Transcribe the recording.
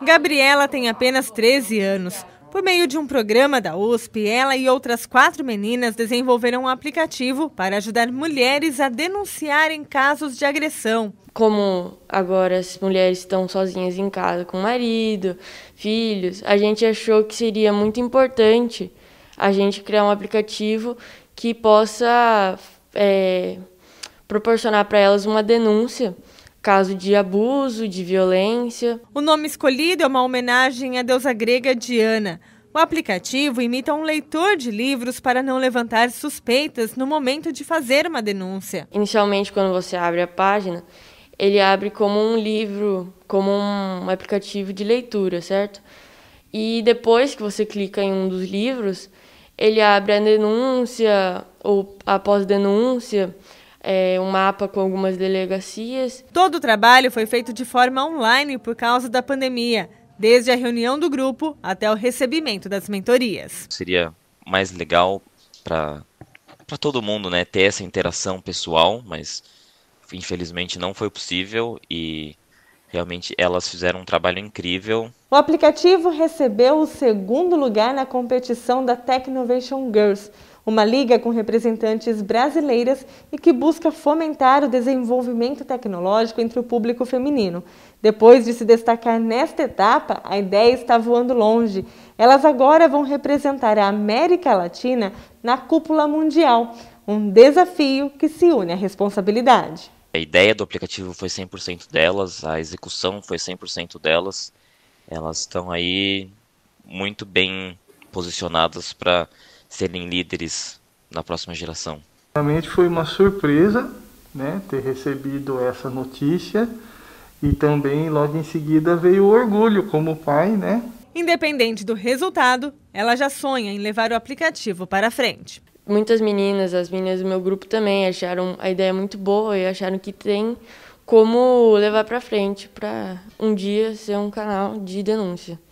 Gabriela tem apenas 13 anos. Por meio de um programa da USP, ela e outras quatro meninas desenvolveram um aplicativo para ajudar mulheres a denunciarem casos de agressão. Como agora as mulheres estão sozinhas em casa com marido, filhos, a gente achou que seria muito importante a gente criar um aplicativo que possa é, proporcionar para elas uma denúncia caso de abuso, de violência. O nome escolhido é uma homenagem à deusa grega Diana. O aplicativo imita um leitor de livros para não levantar suspeitas no momento de fazer uma denúncia. Inicialmente, quando você abre a página, ele abre como um livro, como um aplicativo de leitura, certo? E depois que você clica em um dos livros, ele abre a denúncia ou após denúncia é, um mapa com algumas delegacias. Todo o trabalho foi feito de forma online por causa da pandemia, desde a reunião do grupo até o recebimento das mentorias. Seria mais legal para para todo mundo, né, ter essa interação pessoal, mas infelizmente não foi possível e realmente elas fizeram um trabalho incrível. O aplicativo recebeu o segundo lugar na competição da Technovation Girls, uma liga com representantes brasileiras e que busca fomentar o desenvolvimento tecnológico entre o público feminino. Depois de se destacar nesta etapa, a ideia está voando longe. Elas agora vão representar a América Latina na cúpula mundial, um desafio que se une à responsabilidade. A ideia do aplicativo foi 100% delas, a execução foi 100% delas. Elas estão aí muito bem posicionadas para serem líderes na próxima geração? Realmente foi uma surpresa né, ter recebido essa notícia e também logo em seguida veio o orgulho como pai, né? Independente do resultado, ela já sonha em levar o aplicativo para frente. Muitas meninas, as meninas do meu grupo também acharam a ideia muito boa e acharam que tem como levar para frente para um dia ser um canal de denúncia.